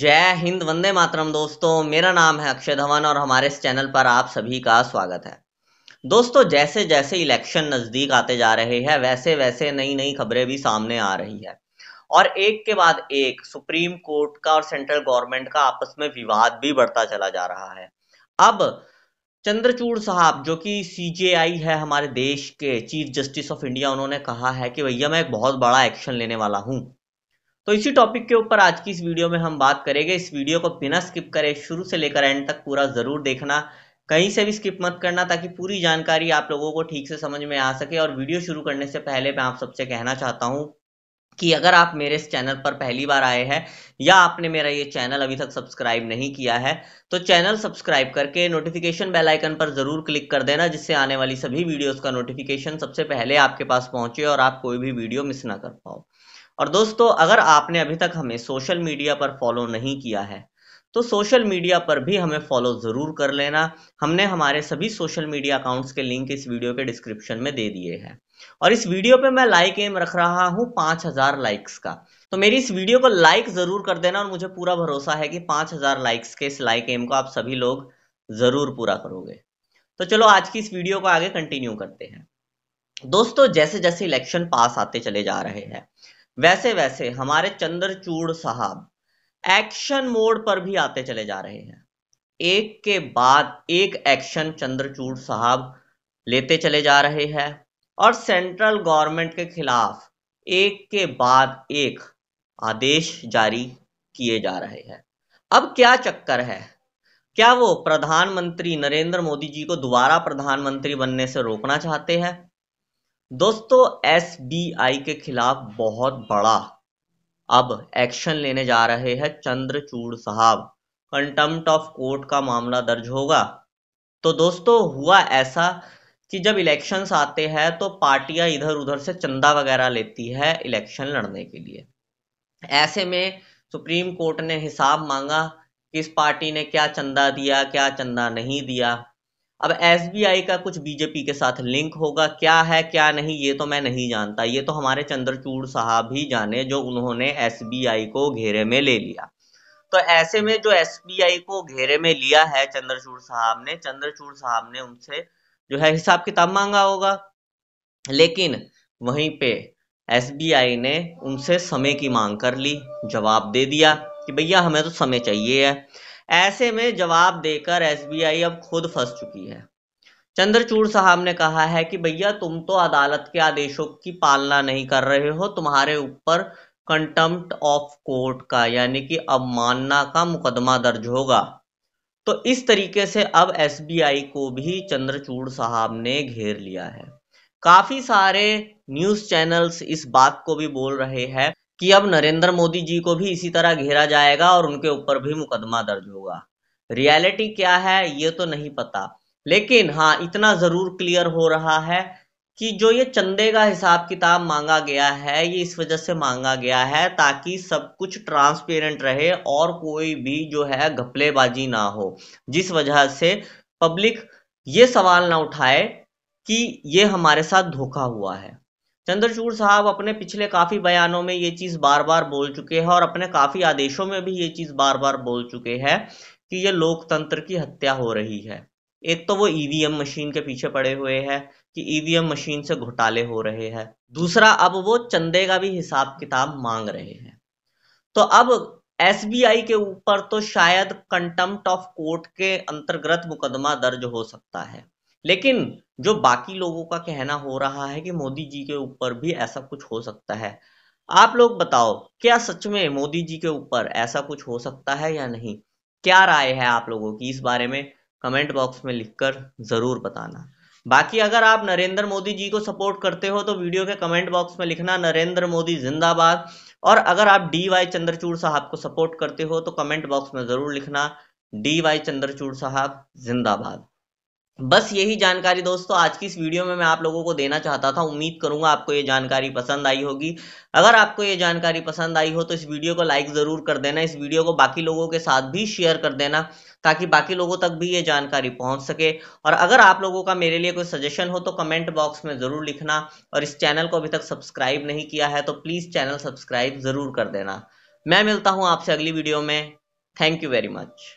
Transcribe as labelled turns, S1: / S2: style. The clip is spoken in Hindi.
S1: जय हिंद वंदे मातरम दोस्तों मेरा नाम है अक्षय धवन और हमारे इस चैनल पर आप सभी का स्वागत है दोस्तों जैसे जैसे इलेक्शन नज़दीक आते जा रहे हैं वैसे वैसे नई नई खबरें भी सामने आ रही है और एक के बाद एक सुप्रीम कोर्ट का और सेंट्रल गवर्नमेंट का आपस में विवाद भी बढ़ता चला जा रहा है अब चंद्रचूड़ साहब जो कि सीजेआई है हमारे देश के चीफ जस्टिस ऑफ इंडिया उन्होंने कहा है कि भैया मैं एक बहुत बड़ा एक्शन लेने वाला हूँ तो इसी टॉपिक के ऊपर आज की इस वीडियो में हम बात करेंगे इस वीडियो को बिना स्किप करे शुरू से लेकर एंड तक पूरा ज़रूर देखना कहीं से भी स्किप मत करना ताकि पूरी जानकारी आप लोगों को ठीक से समझ में आ सके और वीडियो शुरू करने से पहले मैं आप सबसे कहना चाहता हूँ कि अगर आप मेरे इस चैनल पर पहली बार आए हैं या आपने मेरा ये चैनल अभी तक सब्सक्राइब नहीं किया है तो चैनल सब्सक्राइब करके नोटिफिकेशन बेल आइकन पर ज़रूर क्लिक कर देना जिससे आने वाली सभी वीडियोस का नोटिफिकेशन सबसे पहले आपके पास पहुंचे और आप कोई भी वीडियो मिस ना कर पाओ और दोस्तों अगर आपने अभी तक हमें सोशल मीडिया पर फॉलो नहीं किया है तो सोशल मीडिया पर भी हमें फॉलो ज़रूर कर लेना हमने हमारे सभी सोशल मीडिया अकाउंट्स के लिंक इस वीडियो के डिस्क्रिप्शन में दे दिए हैं और इस वीडियो पे मैं लाइक एम रख रहा हूँ पांच हज़ार लाइक्स का तो मेरी इस वीडियो को लाइक ज़रूर कर देना और मुझे पूरा भरोसा है कि पांच हज़ार लाइक्स के इस लाइक एम को आप सभी लोग ज़रूर पूरा करोगे तो चलो आज की इस वीडियो को आगे कंटिन्यू करते हैं दोस्तों जैसे जैसे इलेक्शन पास आते चले जा रहे हैं वैसे वैसे हमारे चंद्रचूड़ साहब एक्शन मोड पर भी आते चले जा रहे हैं एक के बाद एक एक्शन चंद्रचूड़ साहब लेते चले जा रहे हैं और सेंट्रल गवर्नमेंट के खिलाफ एक के बाद एक आदेश जारी किए जा रहे हैं अब क्या चक्कर है क्या वो प्रधानमंत्री नरेंद्र मोदी जी को दोबारा प्रधानमंत्री बनने से रोकना चाहते हैं दोस्तों एसबीआई के खिलाफ बहुत बड़ा अब एक्शन लेने जा रहे हैं चंद्रचूड़ साहब कंटम्प्ट ऑफ कोर्ट का मामला दर्ज होगा तो दोस्तों हुआ ऐसा कि जब इलेक्शंस आते हैं तो पार्टियां इधर उधर से चंदा वगैरह लेती है इलेक्शन लड़ने के लिए ऐसे में सुप्रीम कोर्ट ने हिसाब मांगा किस पार्टी ने क्या चंदा दिया क्या चंदा नहीं दिया अब एस का कुछ बीजेपी के साथ लिंक होगा क्या है क्या नहीं ये तो मैं नहीं जानता ये तो हमारे चंद्रचूड़ साहब ही जाने जो उन्होंने एस को घेरे में ले लिया तो ऐसे में जो एस को घेरे में लिया है चंद्रचूड़ साहब ने चंद्रचूड़ साहब ने उनसे जो है हिसाब किताब मांगा होगा लेकिन वहीं पे एस ने उनसे समय की मांग कर ली जवाब दे दिया कि भैया हमें तो समय चाहिए है ऐसे में जवाब देकर एसबीआई अब खुद फंस चुकी है चंद्रचूड़ साहब ने कहा है कि भैया तुम तो अदालत के आदेशों की पालना नहीं कर रहे हो तुम्हारे ऊपर कंटम्प्ट ऑफ कोर्ट का यानी कि अवमानना का मुकदमा दर्ज होगा तो इस तरीके से अब एसबीआई को भी चंद्रचूड़ साहब ने घेर लिया है काफी सारे न्यूज चैनल्स इस बात को भी बोल रहे हैं कि अब नरेंद्र मोदी जी को भी इसी तरह घेरा जाएगा और उनके ऊपर भी मुकदमा दर्ज होगा रियलिटी क्या है ये तो नहीं पता लेकिन हाँ इतना जरूर क्लियर हो रहा है कि जो ये चंदे का हिसाब किताब मांगा गया है ये इस वजह से मांगा गया है ताकि सब कुछ ट्रांसपेरेंट रहे और कोई भी जो है घपलेबाजी ना हो जिस वजह से पब्लिक ये सवाल ना उठाए कि ये हमारे साथ धोखा हुआ है चंद्रचूड़ साहब अपने पिछले काफ़ी बयानों में ये चीज़ बार बार बोल चुके हैं और अपने काफ़ी आदेशों में भी ये चीज़ बार बार बोल चुके हैं कि ये लोकतंत्र की हत्या हो रही है एक तो वो ईवीएम e मशीन के पीछे पड़े हुए हैं कि ईवीएम e मशीन से घोटाले हो रहे हैं दूसरा अब वो चंदे का भी हिसाब किताब मांग रहे हैं तो अब एस के ऊपर तो शायद कंटम्प्ट ऑफ कोर्ट के अंतर्गत मुकदमा दर्ज हो सकता है लेकिन जो बाकी लोगों का कहना हो रहा है कि मोदी जी के ऊपर भी ऐसा कुछ हो सकता है आप लोग बताओ क्या सच में मोदी जी के ऊपर ऐसा कुछ हो सकता है या नहीं क्या राय है आप लोगों की इस बारे में कमेंट बॉक्स में लिखकर जरूर बताना बाकी अगर आप नरेंद्र मोदी जी को सपोर्ट करते हो तो वीडियो के कमेंट बॉक्स में लिखना नरेंद्र मोदी जिंदाबाद और अगर आप डी वाई चंद्रचूड़ साहब को सपोर्ट करते हो तो कमेंट बॉक्स में जरूर लिखना डी वाई चंद्रचूड़ साहब जिंदाबाद बस यही जानकारी दोस्तों आज की इस वीडियो में मैं आप लोगों को देना चाहता था उम्मीद करूंगा आपको ये जानकारी पसंद आई होगी अगर आपको ये जानकारी पसंद आई हो तो इस वीडियो को लाइक ज़रूर कर देना इस वीडियो को बाकी लोगों के साथ भी शेयर कर देना ताकि बाकी लोगों तक भी ये जानकारी पहुंच सके और अगर आप लोगों का मेरे लिए कोई सजेशन हो तो कमेंट बॉक्स में ज़रूर लिखना और इस चैनल को अभी तक सब्सक्राइब नहीं किया है तो प्लीज़ चैनल सब्सक्राइब ज़रूर कर देना मैं मिलता हूँ आपसे अगली वीडियो में थैंक यू वेरी मच